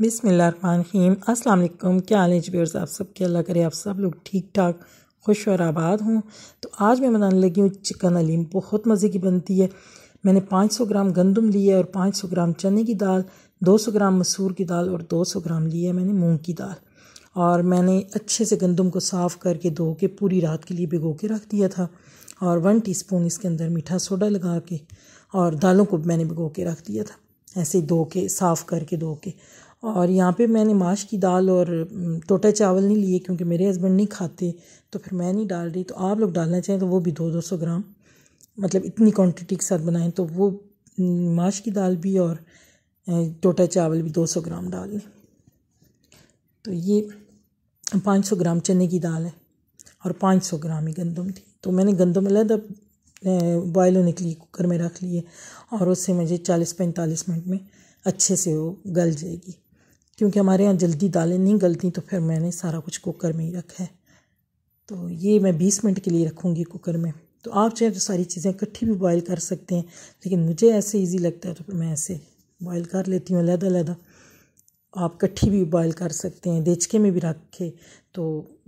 बिसमीम अस्सलाम क्या हाल है आप सब क्या अल्लाह करे आप सब लोग ठीक ठाक खुश और आबाद हों तो आज मैं बनाने लगी हूँ चिकन अलीम बहुत मज़े की बनती है मैंने 500 ग्राम गंदम ली है और 500 ग्राम चने की दाल 200 ग्राम मसूर की दाल और 200 ग्राम ली है मैंने मूंग की दाल और मैंने अच्छे से गंदम को साफ़ करके धो के पूरी रात के लिए भिगो के रख दिया था और वन टी इसके अंदर मीठा सोडा लगा के और दालों को मैंने भिगो के रख दिया था ऐसे धो के साफ़ करके धो के और यहाँ पे मैंने माश की दाल और टोटा चावल नहीं लिए क्योंकि मेरे हस्बैंड नहीं खाते तो फिर मैं नहीं डाल रही तो आप लोग डालना चाहें तो वो भी दो दो सौ ग्राम मतलब इतनी क्वांटिटी के साथ बनाएं तो वो माश की दाल भी और टोटा चावल भी दो सौ ग्राम डाल लें तो ये पाँच सौ ग्राम चने की दाल है और पाँच सौ ग्राम ही गंदम थी तो मैंने गंदम अलहदा बॉयल होने के लिए कुकर में रख लिए और उससे मुझे चालीस पैंतालीस मिनट में अच्छे से वो गल जाएगी क्योंकि हमारे यहाँ जल्दी दालें नहीं गलती तो फिर मैंने सारा कुछ कुकर में ही रखा है तो ये मैं बीस मिनट के लिए रखूँगी कुकर में तो आप चाहे तो सारी चीज़ें इकट्ठी भी बॉयल कर सकते हैं लेकिन मुझे ऐसे ईजी लगता है तो फिर मैं ऐसे बॉयल कर लेती हूँ अलहदा अलहदा आप कट्ठी भी बॉयल कर सकते हैं देचके में भी रख के तो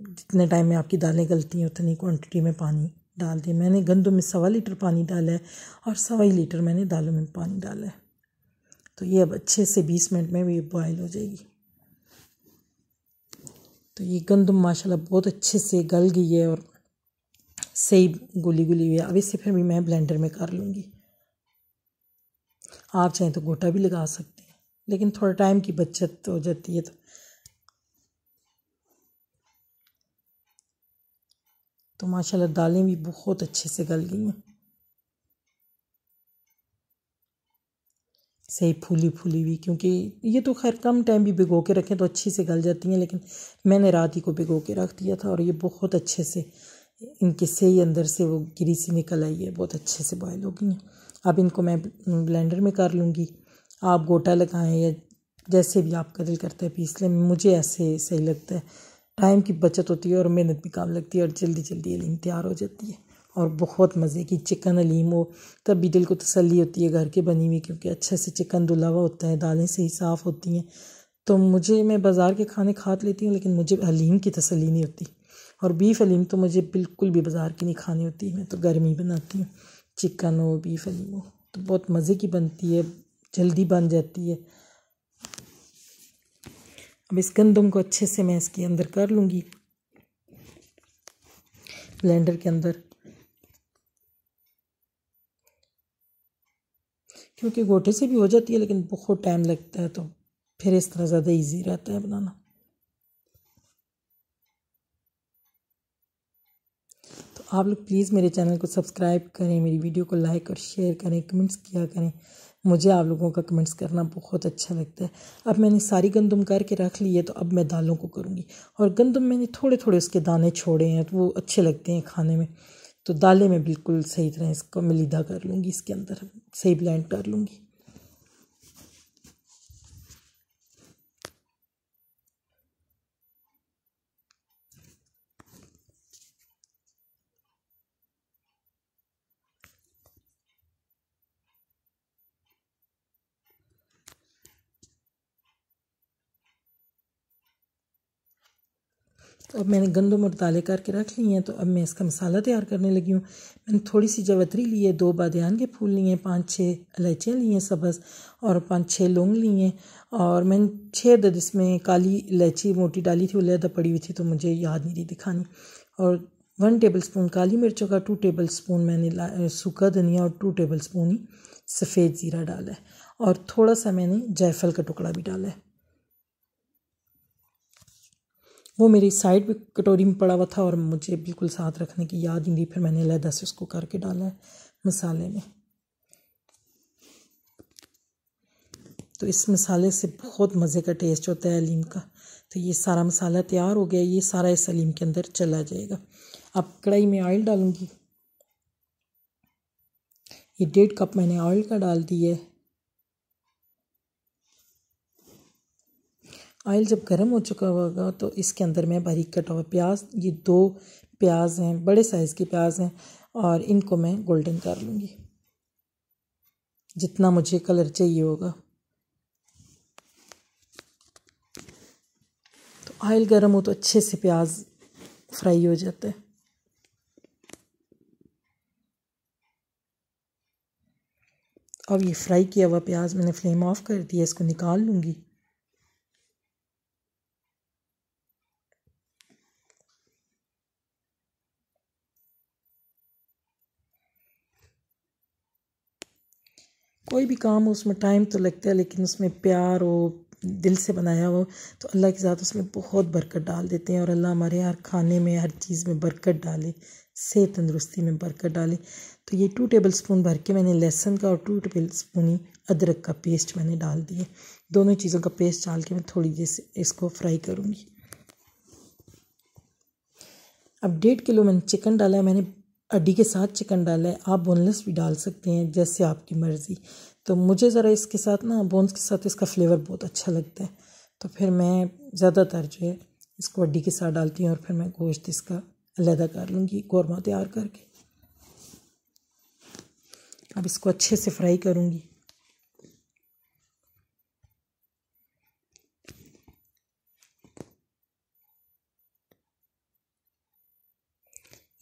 जितने टाइम में आपकी दालें गलती हैं उतनी क्वांटिटी में पानी डाल दें मैंने गंदों में सवा लीटर पानी डाला है और सवा ही लीटर मैंने दालों में पानी डाला है तो ये अब अच्छे से बीस मिनट में भी बॉयल हो जाएगी तो ये गंदम माशाल्लाह बहुत अच्छे से गल गई है और सही गुली गुली हुई है अब इसे फिर भी मैं ब्लेंडर में कर लूँगी आप चाहें तो गोटा भी लगा सकते हैं लेकिन थोड़ा टाइम की बचत हो जाती है तो तो माशाल्लाह दालें भी बहुत अच्छे से गल गई हैं सही फूली फूली हुई क्योंकि ये तो खैर कम टाइम भी भिगो के रखें तो अच्छी से गल जाती हैं लेकिन मैंने रात ही को भिगो के रख दिया था और ये बहुत अच्छे से इनके सही अंदर से वो गिरी सी निकल आई है बहुत अच्छे से बॉयल हो गई हैं अब इनको मैं ब्लेंडर में कर लूँगी आप गोटा लगाएं या जैसे भी आप कदल करते हैं पीस लें मुझे ऐसे सही लगता है टाइम की बचत होती है और मेहनत भी काम लगती है और जल्दी जल्दी ये लिंग तैयार हो जाती है और बहुत मज़े की चिकन हलीम हो तब भी दिल को तसल्ली होती है घर के बनी हुई क्योंकि अच्छे से चिकन धुला हुआ होता है दालें सही साफ़ होती हैं तो मुझे मैं बाज़ार के खाने खा लेती हूँ लेकिन मुझे हलीम की तसली नहीं होती और बीफ हलीम तो मुझे बिल्कुल भी बाज़ार की नहीं खानी होती मैं तो गर्मी बनाती हूँ चिकन हो बीफ हलीम हो तो बहुत मज़े की बनती है जल्दी बन जाती है अब इस गंदम को अच्छे से मैं इसके अंदर कर लूँगी ब्लेंडर के अंदर क्योंकि गोटे से भी हो जाती है लेकिन बहुत टाइम लगता है तो फिर इस तरह ज़्यादा इजी रहता है बनाना तो आप लोग प्लीज़ मेरे चैनल को सब्सक्राइब करें मेरी वीडियो को लाइक और शेयर करें कमेंट्स किया करें मुझे आप लोगों का कमेंट्स करना बहुत अच्छा लगता है अब मैंने सारी गंदम करके रख ली है तो अब मैं दालों को करूँगी और गंदम मैंने थोड़े थोड़े उसके दाने छोड़े हैं तो वो अच्छे लगते हैं खाने में तो दालें मैं बिल्कुल सही तरह इसको मिलीदा कर लूँगी इसके अंदर सही ब्लेंड कर लूँगी तो अब मैंने गंदम और दालें करके रख ली हैं तो अब मैं इसका मसाला तैयार करने लगी हूँ मैंने थोड़ी सी जवतरी ली है दो बादन के फूल लिए हैं पाँच छः इलायचियाँ ली हैं सबस और पाँच छः लौंग लिए हैं और मैंने छः दद इसमें काली इलायची मोटी डाली थी वो लहदा पड़ी हुई थी तो मुझे याद नहीं रही दिखानी और वन टेबल स्पून काली मिर्चों का टू टेबल स्पून मैंने सूखा धनिया और टू टेबल स्पून ही सफ़ेद ज़ीरा डाला है और थोड़ा सा मैंने जायफल का टुकड़ा भी डाला है वो मेरी साइड भी कटोरी में पड़ा हुआ था और मुझे बिल्कुल साथ रखने की याद नहीं थी फिर मैंने लहदा से उसको करके डाला है मसाले में तो इस मसाले से बहुत मज़े का टेस्ट होता है अलीम का तो ये सारा मसाला तैयार हो गया ये सारा इस हलीम के अंदर चला जाएगा अब कढ़ाई में ऑयल डालूँगी ये डेढ़ कप मैंने ऑयल का डाल दिया है ऑयल जब गर्म हो चुका होगा तो इसके अंदर मैं बारीक कटा हुआ प्याज ये दो प्याज हैं बड़े साइज़ के प्याज हैं और इनको मैं गोल्डन कर लूँगी जितना मुझे कलर चाहिए होगा तो ऑयल गर्म हो तो अच्छे से प्याज फ्राई हो जाता है अब ये फ्राई किया हुआ प्याज मैंने फ्लेम ऑफ कर दिया इसको निकाल लूँगी कोई भी काम हो उसमें टाइम तो लगता है लेकिन उसमें प्यार हो दिल से बनाया हो तो अल्लाह के साथ उसमें बहुत बरकत डाल देते हैं और अल्लाह हमारे हर खाने में हर चीज़ में बरकत डाले सेहत तंदरुस्ती में बरकत डाले तो ये टू टेबल स्पून भर के मैंने लहसुन का और टू टेबल स्पून ही अदरक का पेस्ट मैंने डाल दिए दोनों चीज़ों का पेस्ट डाल के मैं थोड़ी देर से इसको फ्राई करूँगी अब डेढ़ किलो मैंने चिकन डाला है मैंने हड्डी के साथ चिकन डाला है आप बोनलेस भी डाल सकते हैं जैसे आपकी मर्ज़ी तो मुझे ज़रा इसके साथ ना बोन्स के साथ इसका फ्लेवर बहुत अच्छा लगता है तो फिर मैं ज़्यादातर जो है इसको हड्डी के साथ डालती हूँ और फिर मैं गोश्त इसका अलहदा कर लूँगी कौरमा तैयार करके अब इसको अच्छे से फ्राई करूँगी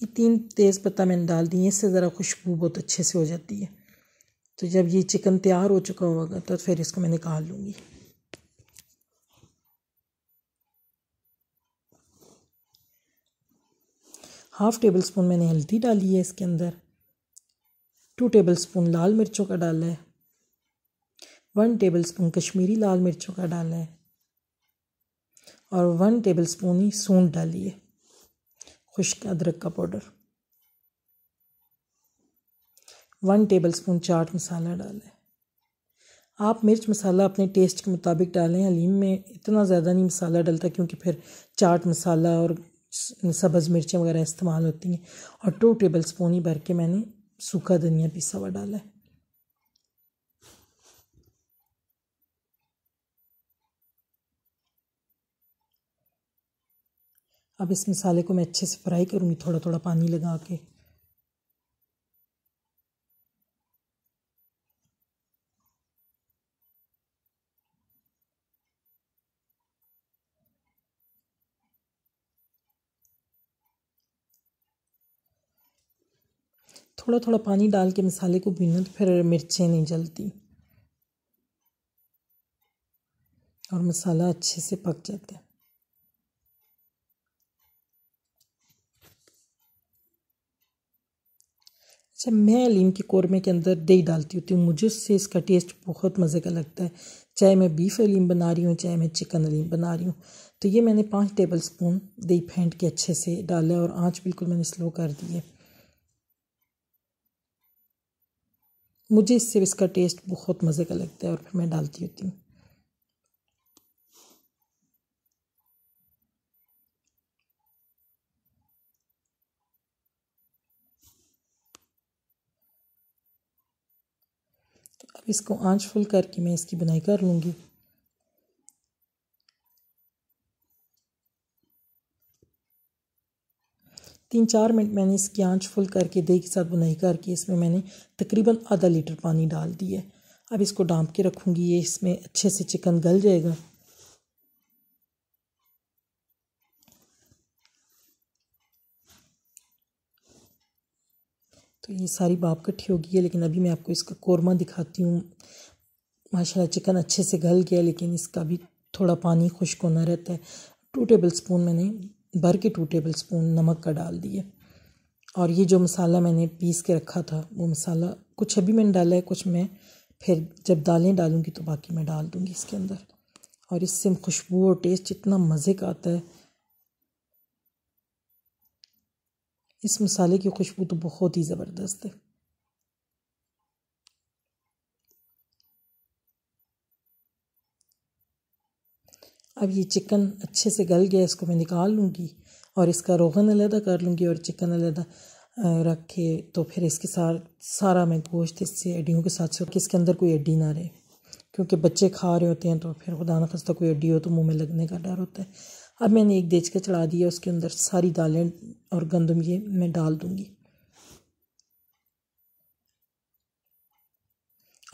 ये तीन तेज़ पत्ता मैंने डाल दिए इससे ज़रा खुशबू बहुत अच्छे से हो जाती है तो जब ये चिकन तैयार हो चुका होगा तो फिर इसको मैं निकाल लूँगी हाफ़ टेबल स्पून मैंने हल्दी डाली है इसके अंदर टू टेबल स्पून लाल मिर्चों का डाला है वन टेबल स्पून कश्मीरी लाल मिर्चों का डाला है और वन टेबल स्पून ही सूंड डाली है खुश्क अदरक का powder one tablespoon chaat masala डालें आप मिर्च मसाला अपने टेस्ट के मुताबिक डालें हलीम में इतना ज़्यादा नहीं मसाला डलता क्योंकि फिर चाट मसाला और सब्ज़ मिर्चें वगैरह इस्तेमाल होती हैं और टू टेबल स्पून ही भर के मैंने सूखा धनिया पिसा हुआ डाला है अब इस मसाले को मैं अच्छे से फ्राई करूँगी थोड़ा थोड़ा पानी लगा के थोड़ा थोड़ा पानी डाल के मसाले को भूनना तो फिर मिर्चें नहीं जलती और मसाला अच्छे से पक जाता है अच्छा मैं लीम के कौरमे के अंदर दही डालती होती हूँ मुझे उससे इसका टेस्ट बहुत मज़े का लगता है चाहे मैं बीफ अलीम बना रही हूँ चाहे मैं चिकन अलीम बना रही हूँ तो ये मैंने पाँच टेबल स्पून दही फेंट के अच्छे से डाला और आँच बिल्कुल मैंने स्लो कर दी है मुझे इससे इसका टेस्ट बहुत मज़े का लगता है और फिर मैं डालती होती हूँ इसको आंच फुल करके मैं इसकी बुनाई कर लूँगी तीन चार मिनट मैंने इसकी आंच फुल करके दही के साथ बुनाई करके इसमें मैंने तकरीबन आधा लीटर पानी डाल दिया अब इसको डांप के रखूँगी ये इसमें अच्छे से चिकन गल जाएगा तो ये सारी बाप कट्ठी हो गई है लेकिन अभी मैं आपको इसका कौरमा दिखाती हूँ माशाल्लाह चिकन अच्छे से गल गया लेकिन इसका भी थोड़ा पानी खुश्क होना रहता है टू टेबल स्पून मैंने भर के टू टेबल स्पून नमक का डाल दिया और ये जो मसाला मैंने पीस के रखा था वो मसाला कुछ अभी मैंने डाला है कुछ मैं फिर जब दालें डालूँगी तो बाकी मैं डाल दूँगी इसके अंदर और इससे खुशबू और टेस्ट इतना मज़े का आता है इस मसाले की खुशबू तो बहुत ही ज़बरदस्त है अब ये चिकन अच्छे से गल गया इसको मैं निकाल लूँगी और इसका रोगन अलहदा कर लूँगी और चिकन अलहदा रख के तो फिर इसके साथ सारा मैं गोश्त इससे अड्डियों के साथ से इसके अंदर कोई अड्डी ना रहे क्योंकि बच्चे खा रहे होते हैं तो फिर खुदा न खस्ता कोई अड्डी हो तो मुंह में लगने का डर होता है अब मैंने एक देच के चढ़ा दिया उसके अंदर सारी दालें और गंदम ये मैं डाल दूंगी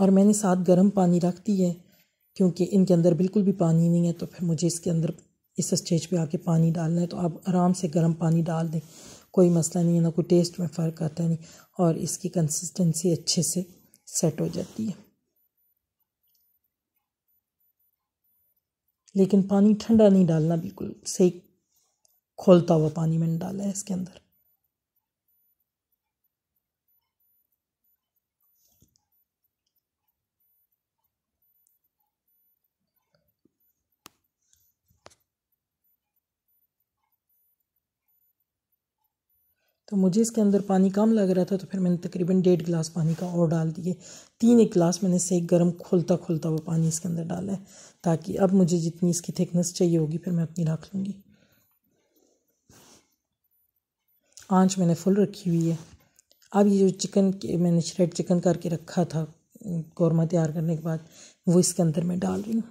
और मैंने साथ गर्म पानी रख दी है क्योंकि इनके अंदर बिल्कुल भी पानी नहीं है तो फिर मुझे इसके अंदर इस स्टेज पे आके पानी डालना है तो आप आराम से गर्म पानी डाल दें कोई मसला नहीं है ना कोई टेस्ट में फ़र्क आता नहीं और इसकी कंसिस्टेंसी अच्छे से सेट हो जाती है लेकिन पानी ठंडा नहीं डालना बिल्कुल सही खोलता हुआ पानी मैंने डाला है इसके अंदर तो मुझे इसके अंदर पानी कम लग रहा था तो फिर मैंने तकरीबन डेढ़ गिलास पानी का और डाल दिए तीन एक गिलास मैंने से गर्म खुलता खुलता हुआ पानी इसके अंदर डाला है ताकि अब मुझे जितनी इसकी थिकनेस चाहिए होगी फिर मैं अपनी रख लूँगी आँच मैंने फुल रखी हुई है अब ये जो चिकन के मैंने श्रेड चिकन करके रखा था कौरमा तैयार करने के बाद वो इसके अंदर मैं डाल रही हूँ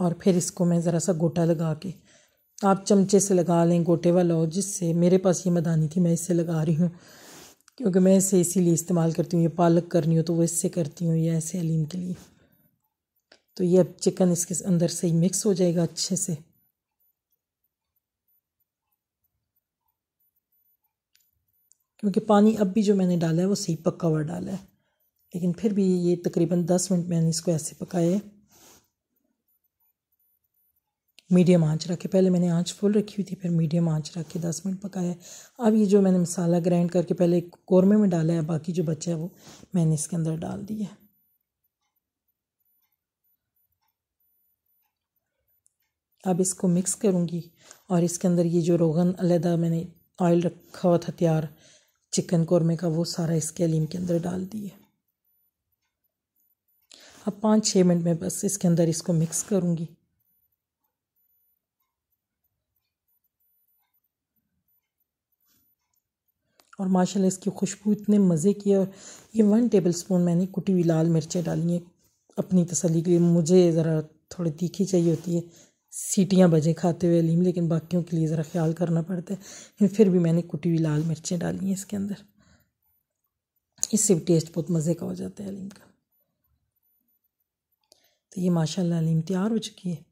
और फिर इसको मैं ज़रा सा गोटा लगा के आप चमचे से लगा लें गोटे वाला और जिससे मेरे पास ये मदानी थी मैं इससे लगा रही हूँ क्योंकि मैं इसे इसीलिए इस्तेमाल करती हूँ ये पालक करनी हो तो वो इससे करती हूँ या ऐसे अलीम के लिए तो ये अब चिकन इसके अंदर से ही मिक्स हो जाएगा अच्छे से क्योंकि पानी अब भी जो मैंने डाला है वो सही पक्का हुआ डाला है लेकिन फिर भी ये तकरीबन दस मिनट मैंने इसको ऐसे पकाया है मीडियम आंच रखे पहले मैंने आंच फुल रखी हुई थी फिर मीडियम आंच रख के दस मिनट पकाया अब ये जो मैंने मसाला ग्राइंड करके पहले एक कौरमे में डाला है बाकी जो बचा है वो मैंने इसके अंदर डाल दिया है अब इसको मिक्स करूँगी और इसके अंदर ये जो रोगन अलहदा मैंने ऑयल रखा हुआ था तैयार चिकन कौरमे का वो सारा इसके अलीम के अंदर डाल दिए अब पाँच छः मिनट में बस इसके अंदर इसको मिक्स करूँगी और माशाल्लाह इसकी खुशबू इतने मज़े की है और ये वन टेबल स्पून मैंने कुटी हुई लाल मिर्चें डाली हैं अपनी तसली के लिए मुझे ज़रा थोड़ी तीखी चाहिए होती है सीटियाँ बजे खाते हुए लीम लेकिन बाकियों के लिए ज़रा ख्याल करना पड़ता है फिर भी मैंने कुटी हुई लाल मिर्चें डाली हैं इसके अंदर इससे भी टेस्ट बहुत मज़े का हो जाता है हलीम का तो ये माशाल्लाह हलीम तैयार हो चुकी है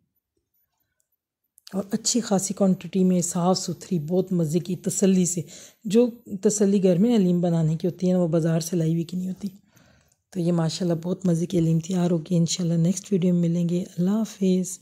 और अच्छी खासी क्वांटिटी में साफ़ सुथरी बहुत मज़े की तसल्ली से जो तसल्ली घर में अलीम बनाने की होती है वो बाज़ार से लाई हुई की नहीं होती तो ये माशाल्लाह बहुत मज़े की अलीम तैयार होगी इन नेक्स्ट वीडियो में मिलेंगे अल्लाह हाफिज़